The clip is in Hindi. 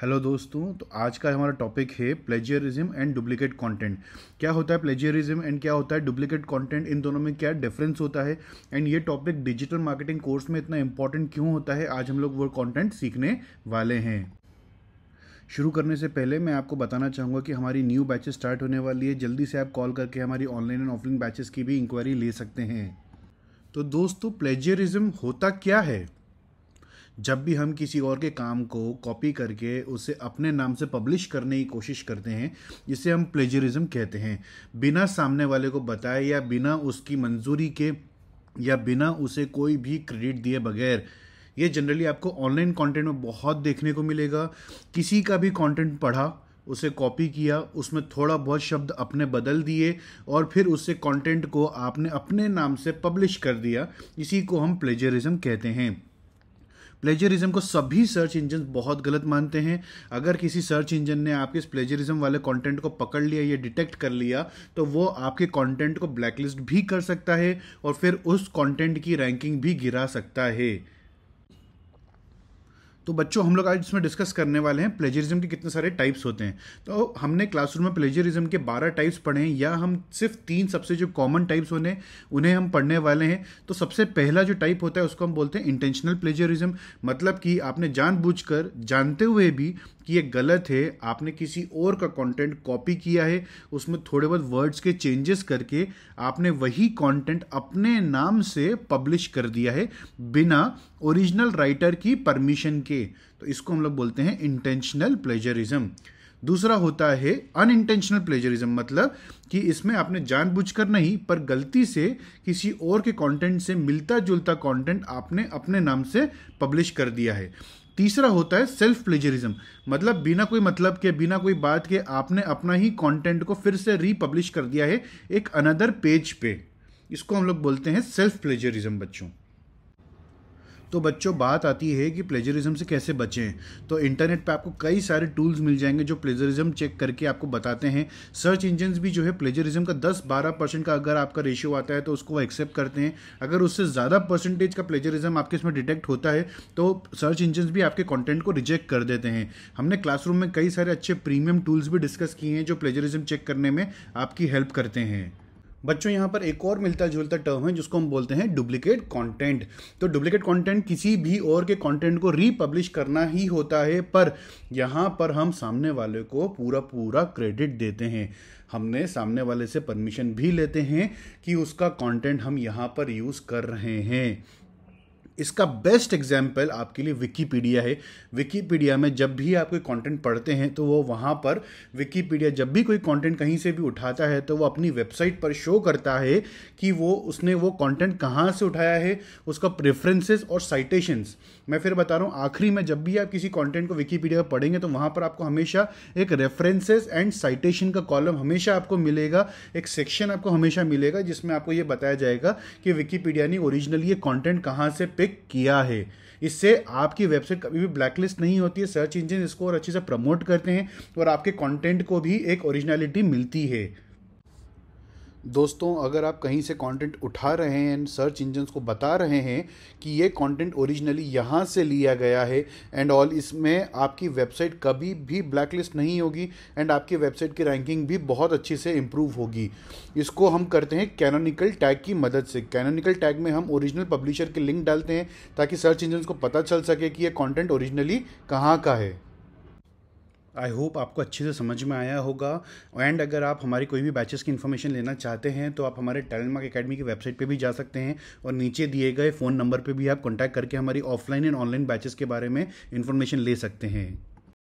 हेलो दोस्तों तो आज का हमारा टॉपिक है प्लेजियरिज्म एंड डुप्लीकेट कंटेंट क्या होता है प्लेजियरिज्म एंड क्या होता है डुप्लीकेट कंटेंट इन दोनों में क्या डिफरेंस होता है एंड ये टॉपिक डिजिटल मार्केटिंग कोर्स में इतना इंपॉर्टेंट क्यों होता है आज हम लोग वो कंटेंट सीखने वाले हैं शुरू करने से पहले मैं आपको बताना चाहूँगा कि हमारी न्यू बैचेस स्टार्ट होने वाली है जल्दी से आप कॉल करके हमारी ऑनलाइन एंड ऑफलाइन बैचेस की भी इंक्वायरी ले सकते हैं तो दोस्तों प्लेजियरिज्म होता क्या है जब भी हम किसी और के काम को कॉपी करके उसे अपने नाम से पब्लिश करने की कोशिश करते हैं जिसे हम प्लेजरिज्म कहते हैं बिना सामने वाले को बताए या बिना उसकी मंजूरी के या बिना उसे कोई भी क्रेडिट दिए बगैर ये जनरली आपको ऑनलाइन कंटेंट में बहुत देखने को मिलेगा किसी का भी कंटेंट पढ़ा उसे कॉपी किया उसमें थोड़ा बहुत शब्द अपने बदल दिए और फिर उससे कंटेंट को आपने अपने नाम से पब्लिश कर दिया इसी को हम प्लेजरिज्म कहते हैं प्लेजरिज्म को सभी सर्च इंजन बहुत गलत मानते हैं अगर किसी सर्च इंजन ने आपके इस प्लेजरिज्म वाले कंटेंट को पकड़ लिया या डिटेक्ट कर लिया तो वो आपके कंटेंट को ब्लैकलिस्ट भी कर सकता है और फिर उस कंटेंट की रैंकिंग भी गिरा सकता है तो बच्चों हम लोग आज इसमें डिस्कस करने वाले हैं प्लेजरिज्म के कितने सारे टाइप्स होते हैं तो हमने क्लासरूम में प्लेजरिज्म के बारह टाइप्स पढ़े हैं या हम सिर्फ तीन सबसे जो कॉमन टाइप्स होने उन्हें हम पढ़ने वाले हैं तो सबसे पहला जो टाइप होता है उसको हम बोलते हैं इंटेंशनल प्लेजरिज्म मतलब कि आपने जानबूझकर जानते हुए भी कि ये गलत है आपने किसी और का कंटेंट कॉपी किया है उसमें थोड़े बहुत वर्ड्स के चेंजेस करके आपने वही कंटेंट अपने नाम से पब्लिश कर दिया है बिना ओरिजिनल राइटर की परमिशन के के तो इसको हम लोग बोलते हैं इंटेंशनल प्लेजरिज्म दूसरा होता है अनइंटेंशनल प्लेजरिज्म मतलब कि इसमें आपने जानबूझकर नहीं पर गलती से किसी और के कंटेंट से मिलता जुलता कंटेंट आपने अपने नाम से पब्लिश कर दिया है तीसरा होता है सेल्फ प्लेजरिज्म मतलब बिना कोई मतलब के बिना कोई बात के आपने अपना ही कंटेंट को फिर से रीपब्लिश कर दिया है एक अनदर पेज पे इसको हम लोग बोलते हैं सेल्फ प्लेजरिज्म बच्चों तो बच्चों बात आती है कि प्लेजरिज्म से कैसे बचें तो इंटरनेट पे आपको कई सारे टूल्स मिल जाएंगे जो प्लेजरिज्म चेक करके आपको बताते हैं सर्च इंजन्स भी जो है प्लेजरिज्म का 10-12 परसेंट का अगर आपका रेशियो आता है तो उसको वो एक्सेप्ट करते हैं अगर उससे ज़्यादा परसेंटेज का प्लेजरिज्म आपके इसमें डिटेक्ट होता है तो सर्च इंजन्स भी आपके कॉन्टेंट को रिजेक्ट कर देते हैं हमने क्लासरूम में कई सारे अच्छे प्रीमियम टूल्स भी डिस्कस किए हैं जो प्लेजरिज्म चेक करने में आपकी हेल्प करते हैं बच्चों यहाँ पर एक और मिलता जुलता टर्म है जिसको हम बोलते हैं डुप्लीकेट कंटेंट तो डुप्लीकेट कंटेंट किसी भी और के कंटेंट को रीपब्लिश करना ही होता है पर यहाँ पर हम सामने वाले को पूरा पूरा क्रेडिट देते हैं हमने सामने वाले से परमिशन भी लेते हैं कि उसका कंटेंट हम यहाँ पर यूज़ कर रहे हैं इसका बेस्ट एग्जाम्पल आपके लिए विकीपीडिया है विकीपीडिया में जब भी आप कोई कंटेंट पढ़ते हैं तो वो वहाँ पर विकीपीडिया जब भी कोई कंटेंट कहीं से भी उठाता है तो वो अपनी वेबसाइट पर शो करता है कि वो उसने वो कंटेंट कहाँ से उठाया है उसका प्रेफरेंसेस और साइटेशंस मैं फिर बता रहा हूँ आखिरी में जब भी आप किसी कॉन्टेंट को विकीपीडिया पर पढ़ेंगे तो वहाँ पर आपको हमेशा एक रेफरेंसेज एंड साइटेशन का कॉलम हमेशा आपको मिलेगा एक सेक्शन आपको हमेशा मिलेगा जिसमें आपको ये बताया जाएगा कि विकीपीडिया ने ओरिजिनली ये कॉन्टेंट कहाँ से पिक क्लिक किया है इससे आपकी वेबसाइट कभी भी ब्लैकलिस्ट नहीं होती है सर्च इंजन इसको और अच्छे से प्रमोट करते हैं और आपके कंटेंट को भी एक ओरिजिनलिटी मिलती है दोस्तों अगर आप कहीं से कंटेंट उठा रहे हैं एंड सर्च इंजन्स को बता रहे हैं कि ये कंटेंट ओरिजिनली यहाँ से लिया गया है एंड ऑल इसमें आपकी वेबसाइट कभी भी ब्लैकलिस्ट नहीं होगी एंड आपकी वेबसाइट की रैंकिंग भी बहुत अच्छे से इम्प्रूव होगी इसको हम करते हैं कैनोनिकल टैग की मदद से कैनोनिकल टैग में हम ओरिजिनल पब्लिशर के लिंक डालते हैं ताकि सर्च इंजन्स को पता चल सके कि ये कॉन्टेंट ओरिजिनली कहाँ का है आई होप आपको अच्छे से समझ में आया होगा एंड अगर आप हमारी कोई भी बैचेस की इन्फॉर्मेशन लेना चाहते हैं तो आप हमारे टैलेंट मार्क अकेडमी की वेबसाइट पे भी जा सकते हैं और नीचे दिए गए फ़ोन नंबर पे भी आप कॉन्टैक्ट करके हमारी ऑफलाइन एंड ऑनलाइन बैचेस के बारे में इन्फॉर्मेशन ले सकते हैं